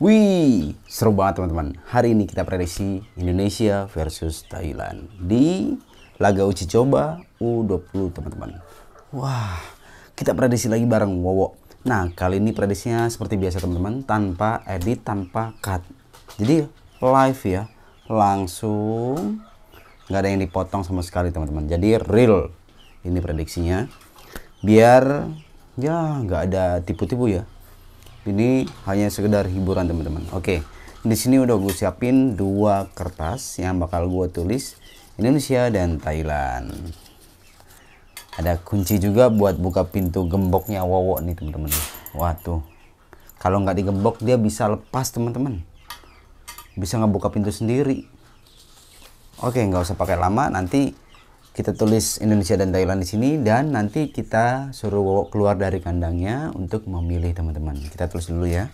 Wih, seru banget teman-teman. Hari ini kita prediksi Indonesia versus Thailand di laga uji coba U20 teman-teman. Wah, kita prediksi lagi bareng Wowo. Nah, kali ini prediksinya seperti biasa teman-teman, tanpa edit, tanpa cut. Jadi live ya, langsung nggak ada yang dipotong sama sekali teman-teman. Jadi real ini prediksinya. Biar ya nggak ada tipu-tipu ya ini hanya sekedar hiburan teman-teman oke di sini udah gue siapin dua kertas yang bakal gue tulis Indonesia dan Thailand ada kunci juga buat buka pintu gemboknya Wowo nih teman-teman wah tuh kalau nggak digembok dia bisa lepas teman-teman bisa ngebuka pintu sendiri oke nggak usah pakai lama nanti kita tulis Indonesia dan Thailand di sini dan nanti kita suruh Wowo keluar dari kandangnya untuk memilih teman-teman. Kita tulis dulu ya.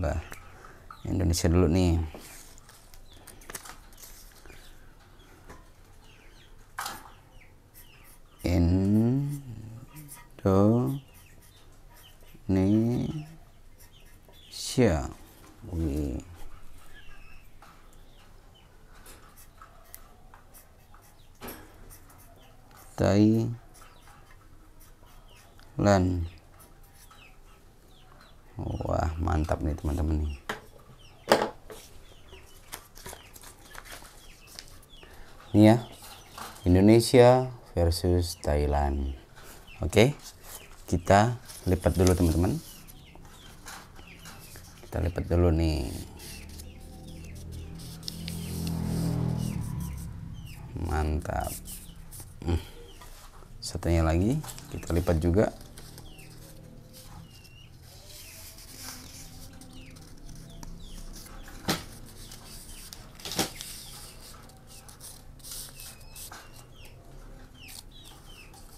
Nah, Indonesia dulu nih. Indonesia. Thailand wah mantap nih teman-teman nih ini ya Indonesia versus Thailand oke kita lipat dulu teman-teman kita lipat dulu nih mantap hmm satunya lagi kita lipat juga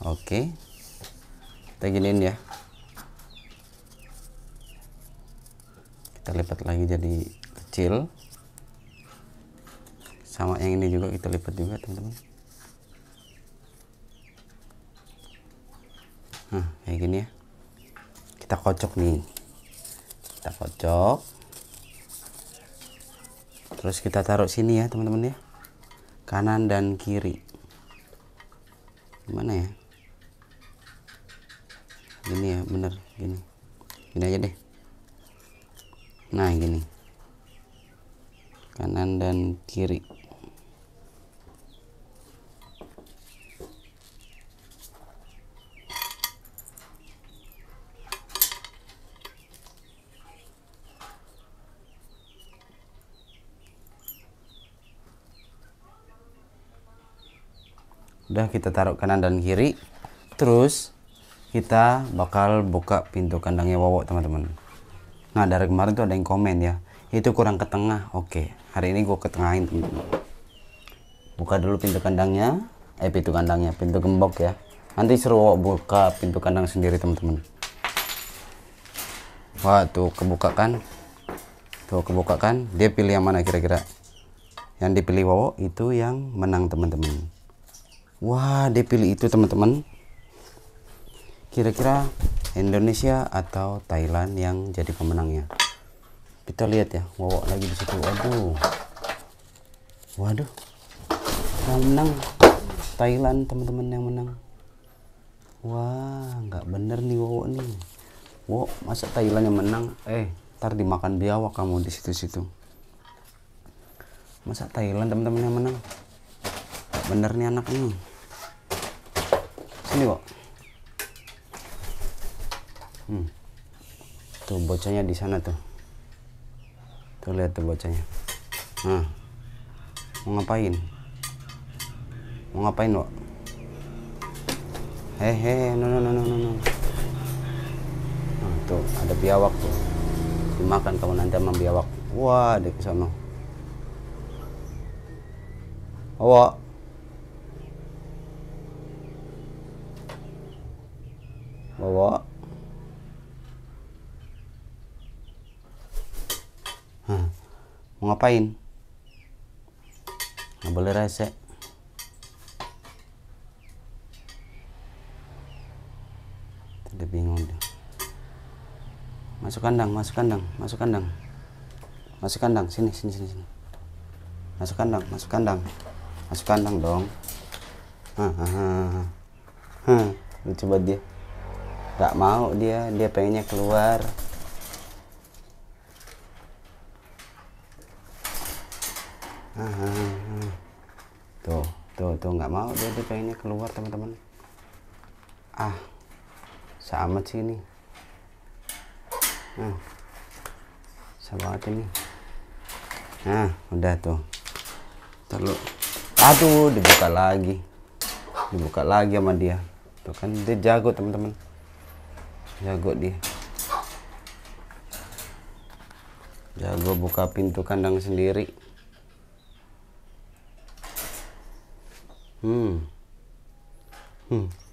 oke kita giniin ya kita lipat lagi jadi kecil sama yang ini juga kita lipat juga teman-teman nah kayak gini ya kita kocok nih kita kocok terus kita taruh sini ya teman-teman ya kanan dan kiri gimana ya gini ya bener gini gini aja deh nah gini kanan dan kiri udah kita taruh kanan dan kiri terus kita bakal buka pintu kandangnya Wowo teman-teman nah dari kemarin tuh ada yang komen ya itu kurang ke tengah oke hari ini gue ketengahin teman-teman buka dulu pintu kandangnya eh pintu kandangnya pintu gembok ya nanti seru Wowo buka pintu kandang sendiri teman-teman wah tuh kebuka kan tuh kebuka kan dia pilih yang mana kira-kira yang dipilih Wowo itu yang menang teman-teman wah dia pilih itu teman-teman kira-kira Indonesia atau Thailand yang jadi pemenangnya kita lihat ya wow lagi di situ waduh waduh yang menang Thailand teman-teman yang menang wah nggak bener nih wow nih Wow, masa Thailand yang menang eh ntar dimakan biawak kamu di situ-situ masa Thailand teman-teman yang menang Gak bener nih anak ini Sini, Kok. Hmm. Tuh bocahnya di sana tuh. Tuh lihat tuh bocahnya. Nah. Mau ngapain? Mau ngapain, Kok? Hehe, no no no no no no. Nah, tuh ada biawak tuh. Dimakan kamu nanti sama biawak. Wah, dek sana. Awak. bawa Hah, mau ngapain nggak boleh rese udah bingung deh masuk kandang masuk kandang masuk kandang masuk kandang sini sini sini sini masuk kandang masuk kandang masuk kandang dong ah, ah, ah. Hah, lucu banget dia nggak mau dia dia pengennya keluar tuh tuh tuh nggak mau dia dia pengennya keluar teman-teman ah sama sih ini nah sama ini nah udah tuh terlalu aduh dibuka lagi dibuka lagi sama dia tuh kan dia jago teman-teman jago dia jago buka pintu kandang sendiri hmm hmm